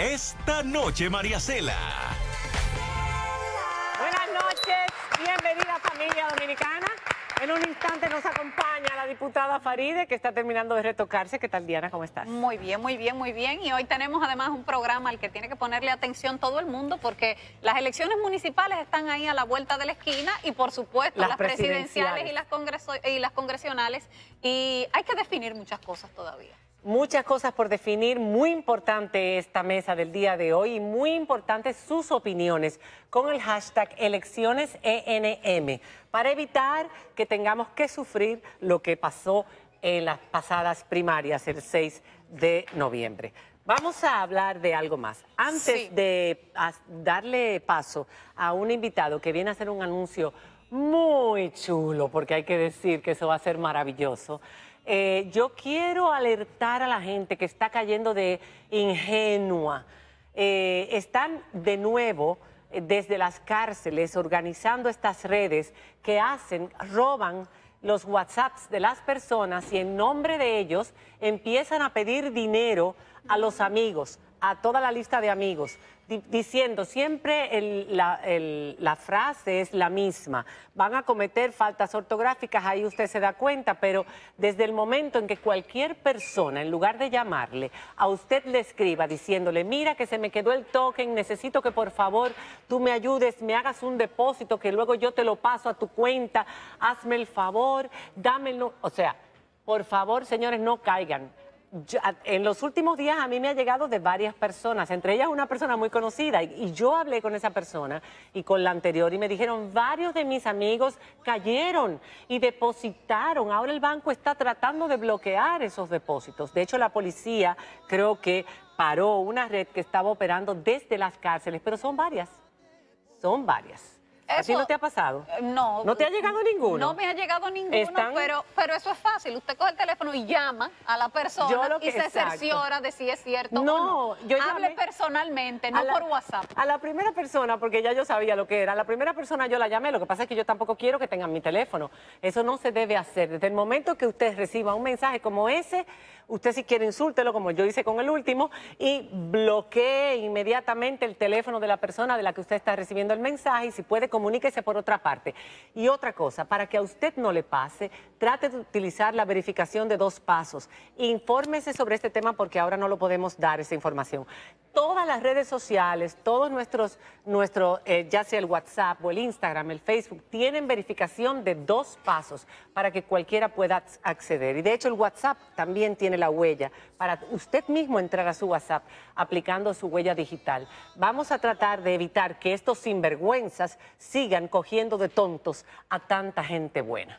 Esta noche, María Cela. Buenas noches, bienvenida familia dominicana. En un instante nos acompaña la diputada Faride, que está terminando de retocarse. ¿Qué tal, Diana? ¿Cómo estás? Muy bien, muy bien, muy bien. Y hoy tenemos además un programa al que tiene que ponerle atención todo el mundo, porque las elecciones municipales están ahí a la vuelta de la esquina y, por supuesto, las, presidenciales, y, las y las congresionales. Y hay que definir muchas cosas todavía. Muchas cosas por definir, muy importante esta mesa del día de hoy y muy importantes sus opiniones con el hashtag elecciones ENM para evitar que tengamos que sufrir lo que pasó en las pasadas primarias el 6 de noviembre. Vamos a hablar de algo más. Antes de darle paso a un invitado que viene a hacer un anuncio muy chulo, porque hay que decir que eso va a ser maravilloso. Eh, yo quiero alertar a la gente que está cayendo de ingenua. Eh, están de nuevo eh, desde las cárceles organizando estas redes que hacen, roban los WhatsApps de las personas y en nombre de ellos empiezan a pedir dinero a los amigos, a toda la lista de amigos, diciendo siempre la, frase es la misma. Van a cometer faltas ortográficas, ahí usted se da cuenta, pero desde el momento en que cualquier persona, en lugar de llamarle, a usted le escriba diciéndole, mira que se me quedó el token, necesito que por favor tú me ayudes, me hagas un depósito, que luego yo te lo paso a tu cuenta, hazme el favor, dámelo, o sea... Por favor, señores, no caigan en los últimos días a mí me ha llegado de varias personas, entre ellas una persona muy conocida, y, yo hablé con esa persona y con la anterior y me dijeron, varios de mis amigos cayeron y depositaron, ahora el banco está tratando de bloquear esos depósitos. De hecho, la policía creo que paró una red que estaba operando desde las cárceles, pero son varias, son varias. ¿Así no te ha pasado? Eh, no. ¿No te ha llegado ninguno? No me ha llegado ninguno, pero, pero eso es fácil. Usted coge el teléfono y llama a la persona y se cerciora de si es cierto no, o no. Yo Hable personalmente, no por WhatsApp. A la primera persona, porque ya yo sabía lo que era, a la primera persona yo la llamé, lo que pasa es que yo tampoco quiero que tengan mi teléfono. Eso no se debe hacer. Desde el momento que usted reciba un mensaje como ese, usted si quiere insúltelo, como yo hice con el último, y bloquee inmediatamente el teléfono de la persona de la que usted está recibiendo el mensaje y si puede comuníquese por otra parte. Y otra cosa, para que a usted no le pase, trate de utilizar la verificación de dos pasos. Infórmese sobre este tema porque ahora no lo podemos dar esa información. Todas las redes sociales, todos nuestros, nuestro, eh, ya sea el WhatsApp o el Instagram, el Facebook, tienen verificación de dos pasos para que cualquiera pueda acceder. Y de hecho el WhatsApp también tiene la huella para usted mismo entrar a su WhatsApp aplicando su huella digital. Vamos a tratar de evitar que estos sinvergüenzas sigan cogiendo de tontos a tanta gente buena.